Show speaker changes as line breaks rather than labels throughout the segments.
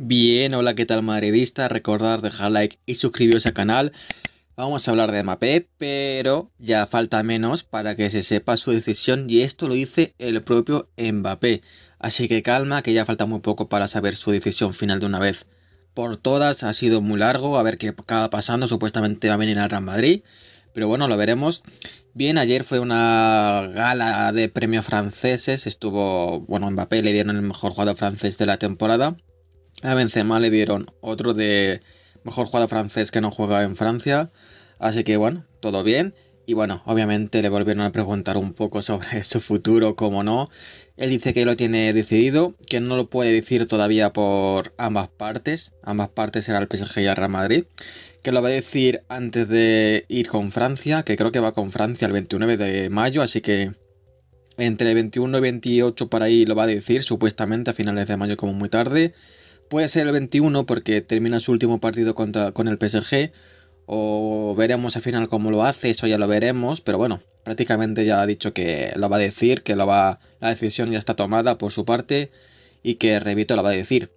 Bien, hola, ¿qué tal madridista? Recordar dejar like y suscribiros al canal. Vamos a hablar de Mbappé, pero ya falta menos para que se sepa su decisión y esto lo dice el propio Mbappé. Así que calma, que ya falta muy poco para saber su decisión final de una vez. Por todas ha sido muy largo, a ver qué acaba pasando, supuestamente va a venir al Real Madrid, pero bueno, lo veremos. Bien, ayer fue una gala de premios franceses, estuvo, bueno, Mbappé le dieron el mejor jugador francés de la temporada. A Benzema le dieron otro de mejor jugador francés que no juega en Francia. Así que bueno, todo bien. Y bueno, obviamente le volvieron a preguntar un poco sobre su futuro, como no. Él dice que lo tiene decidido, que no lo puede decir todavía por ambas partes. Ambas partes será el PSG y el Real Madrid. Que lo va a decir antes de ir con Francia, que creo que va con Francia el 29 de mayo, así que entre el 21 y 28 por ahí lo va a decir, supuestamente a finales de mayo como muy tarde. Puede ser el 21 porque termina su último partido contra, con el PSG. O veremos al final cómo lo hace, eso ya lo veremos. Pero bueno, prácticamente ya ha dicho que lo va a decir, que la decisión ya está tomada por su parte y que Revito lo va a decir.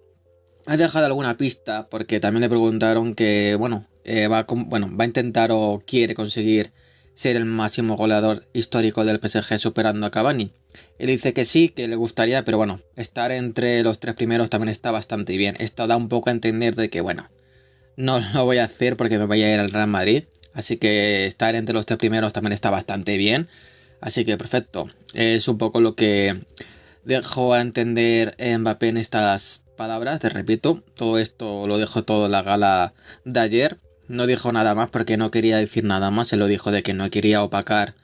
Ha dejado alguna pista? Porque también le preguntaron que, bueno, eh, va, a, bueno, va a intentar o quiere conseguir ser el máximo goleador histórico del PSG superando a Cavani. Él dice que sí, que le gustaría, pero bueno, estar entre los tres primeros también está bastante bien. Esto da un poco a entender de que, bueno, no lo voy a hacer porque me voy a ir al Real Madrid. Así que estar entre los tres primeros también está bastante bien. Así que perfecto. Es un poco lo que dejo a entender Mbappé en estas palabras. Te repito, todo esto lo dejó todo la gala de ayer. No dijo nada más porque no quería decir nada más. Se lo dijo de que no quería opacar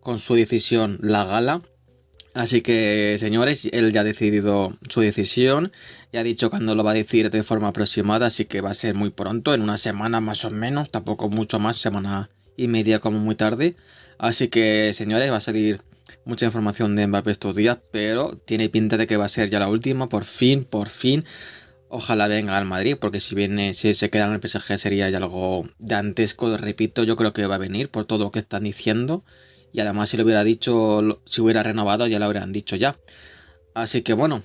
con su decisión la gala. Así que, señores, él ya ha decidido su decisión, ya ha dicho cuándo lo va a decir de forma aproximada, así que va a ser muy pronto, en una semana más o menos, tampoco mucho más, semana y media como muy tarde. Así que, señores, va a salir mucha información de Mbappé estos días, pero tiene pinta de que va a ser ya la última, por fin, por fin. Ojalá venga al Madrid, porque si viene, si se queda en el PSG sería ya algo dantesco, repito, yo creo que va a venir por todo lo que están diciendo. Y además si lo hubiera dicho, si hubiera renovado ya lo habrían dicho ya. Así que bueno,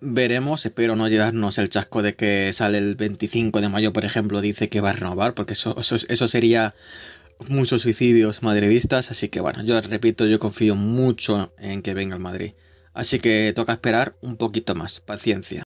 veremos, espero no llevarnos el chasco de que sale el 25 de mayo, por ejemplo, dice que va a renovar, porque eso, eso sería muchos suicidios madridistas, así que bueno, yo repito, yo confío mucho en que venga el Madrid. Así que toca esperar un poquito más, paciencia.